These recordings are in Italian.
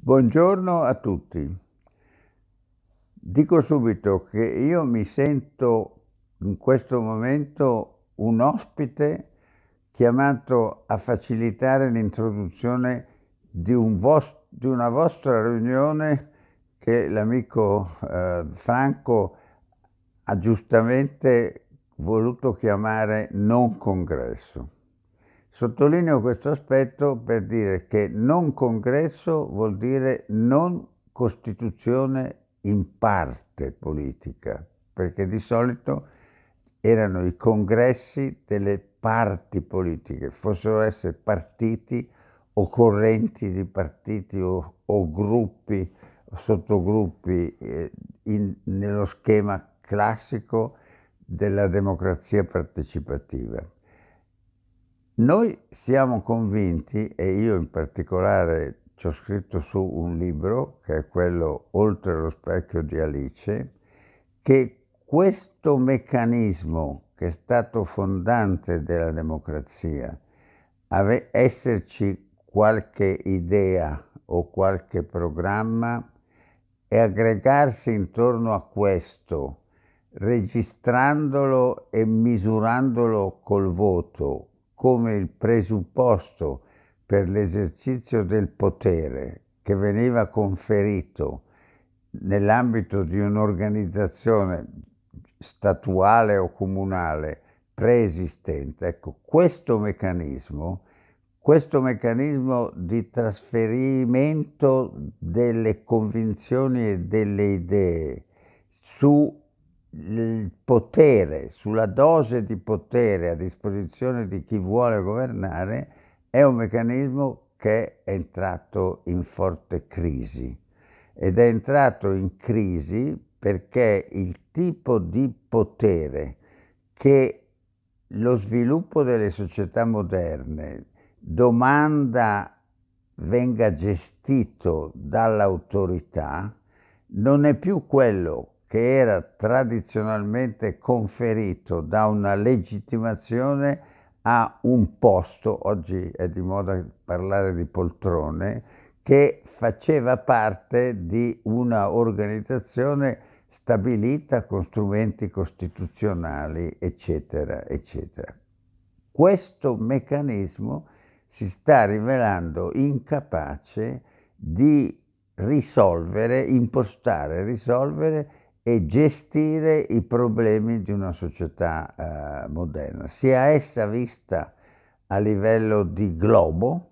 Buongiorno a tutti. Dico subito che io mi sento in questo momento un ospite chiamato a facilitare l'introduzione di, un di una vostra riunione che l'amico eh, Franco ha giustamente voluto chiamare non congresso. Sottolineo questo aspetto per dire che non congresso vuol dire non costituzione in parte politica, perché di solito erano i congressi delle parti politiche, fossero essere partiti o correnti di partiti o, o gruppi, sottogruppi eh, in, nello schema classico della democrazia partecipativa. Noi siamo convinti, e io in particolare ci ho scritto su un libro, che è quello Oltre lo specchio di Alice, che questo meccanismo che è stato fondante della democrazia, esserci qualche idea o qualche programma e aggregarsi intorno a questo, registrandolo e misurandolo col voto come il presupposto per l'esercizio del potere che veniva conferito nell'ambito di un'organizzazione statuale o comunale preesistente. Ecco, questo meccanismo, questo meccanismo di trasferimento delle convinzioni e delle idee su il potere, sulla dose di potere a disposizione di chi vuole governare, è un meccanismo che è entrato in forte crisi ed è entrato in crisi perché il tipo di potere che lo sviluppo delle società moderne domanda venga gestito dall'autorità non è più quello che era tradizionalmente conferito da una legittimazione a un posto, oggi è di moda parlare di poltrone, che faceva parte di una organizzazione stabilita con strumenti costituzionali, eccetera, eccetera. Questo meccanismo si sta rivelando incapace di risolvere, impostare, risolvere e gestire i problemi di una società eh, moderna, sia essa vista a livello di globo,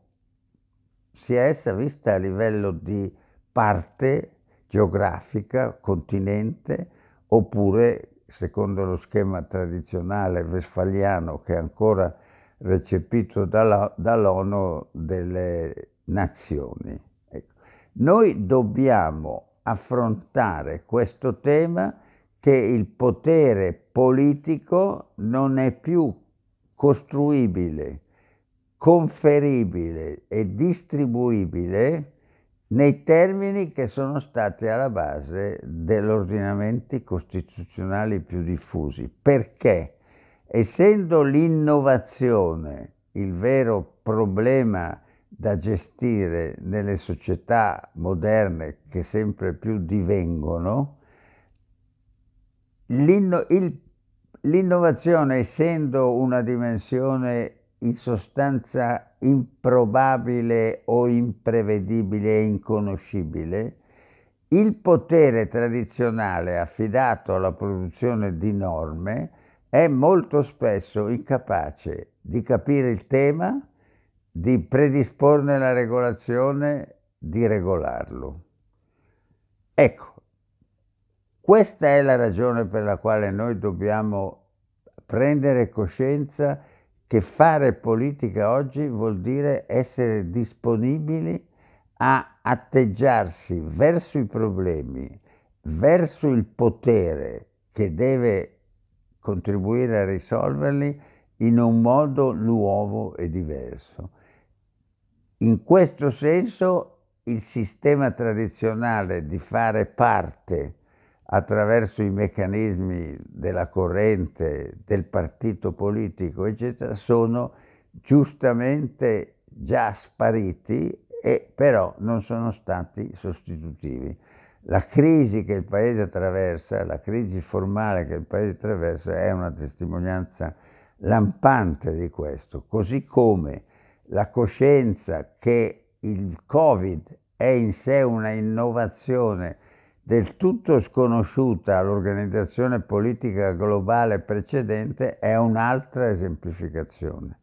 sia essa vista a livello di parte geografica, continente, oppure secondo lo schema tradizionale vesfaliano che è ancora recepito dall'ONU delle nazioni. Ecco. Noi dobbiamo affrontare questo tema che il potere politico non è più costruibile, conferibile e distribuibile nei termini che sono stati alla base degli ordinamenti costituzionali più diffusi. Perché? Essendo l'innovazione il vero problema da gestire nelle società moderne che sempre più divengono, l'innovazione essendo una dimensione in sostanza improbabile o imprevedibile e inconoscibile, il potere tradizionale affidato alla produzione di norme è molto spesso incapace di capire il tema, di predisporne la regolazione, di regolarlo. Ecco, questa è la ragione per la quale noi dobbiamo prendere coscienza che fare politica oggi vuol dire essere disponibili a atteggiarsi verso i problemi, verso il potere che deve contribuire a risolverli in un modo nuovo e diverso. In questo senso il sistema tradizionale di fare parte attraverso i meccanismi della corrente, del partito politico, eccetera, sono giustamente già spariti e però non sono stati sostitutivi. La crisi che il Paese attraversa, la crisi formale che il Paese attraversa è una testimonianza lampante di questo, così come la coscienza che il Covid è in sé una innovazione del tutto sconosciuta all'organizzazione politica globale precedente è un'altra esemplificazione.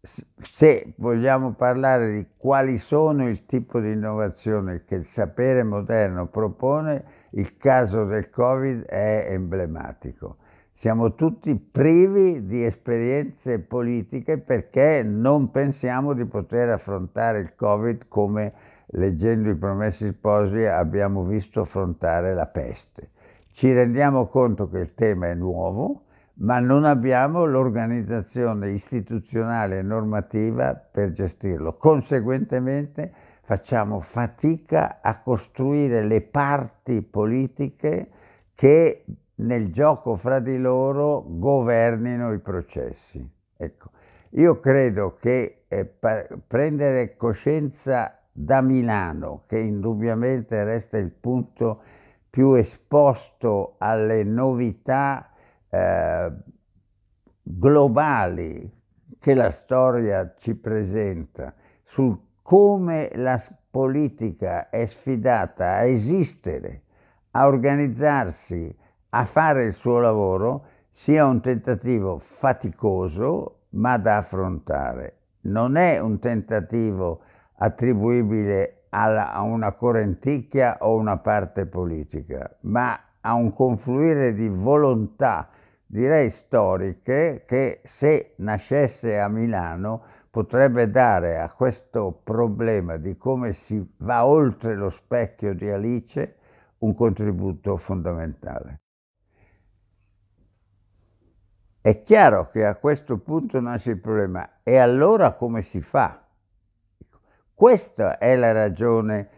Se vogliamo parlare di quali sono il tipo di innovazione che il sapere moderno propone, il caso del Covid è emblematico. Siamo tutti privi di esperienze politiche perché non pensiamo di poter affrontare il Covid come leggendo i Promessi Sposi abbiamo visto affrontare la peste. Ci rendiamo conto che il tema è nuovo, ma non abbiamo l'organizzazione istituzionale e normativa per gestirlo. Conseguentemente facciamo fatica a costruire le parti politiche che nel gioco fra di loro governino i processi. Ecco, io credo che eh, prendere coscienza da Milano, che indubbiamente resta il punto più esposto alle novità eh, globali che la storia ci presenta, sul come la politica è sfidata a esistere, a organizzarsi, a fare il suo lavoro sia un tentativo faticoso ma da affrontare. Non è un tentativo attribuibile alla, a una correnticchia o una parte politica, ma a un confluire di volontà, direi storiche, che se nascesse a Milano potrebbe dare a questo problema di come si va oltre lo specchio di Alice un contributo fondamentale. È chiaro che a questo punto nasce il problema, e allora come si fa? Questa è la ragione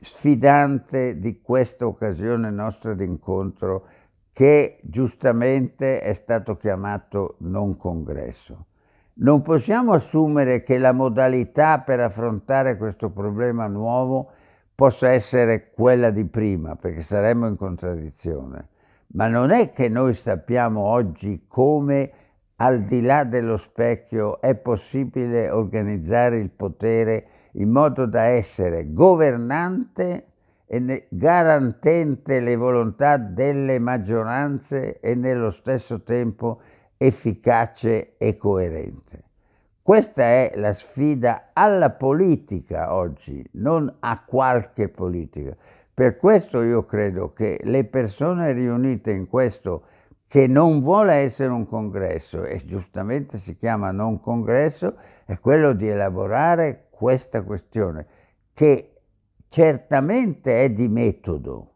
sfidante di questa occasione nostra d'incontro che giustamente è stato chiamato non congresso. Non possiamo assumere che la modalità per affrontare questo problema nuovo possa essere quella di prima, perché saremmo in contraddizione ma non è che noi sappiamo oggi come al di là dello specchio è possibile organizzare il potere in modo da essere governante e garantente le volontà delle maggioranze e nello stesso tempo efficace e coerente. Questa è la sfida alla politica oggi, non a qualche politica. Per questo io credo che le persone riunite in questo che non vuole essere un congresso e giustamente si chiama non congresso è quello di elaborare questa questione che certamente è di metodo,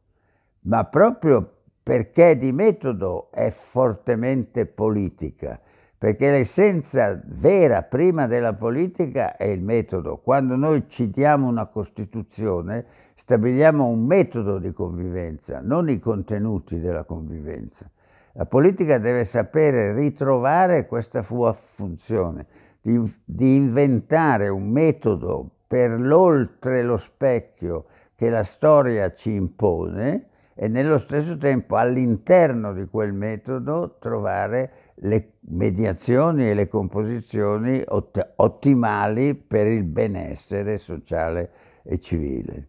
ma proprio perché di metodo è fortemente politica perché l'essenza vera prima della politica è il metodo. Quando noi citiamo una Costituzione stabiliamo un metodo di convivenza, non i contenuti della convivenza. La politica deve sapere ritrovare questa sua funzione, di, di inventare un metodo per l'oltre lo specchio che la storia ci impone e nello stesso tempo all'interno di quel metodo trovare le mediazioni e le composizioni ottimali per il benessere sociale e civile.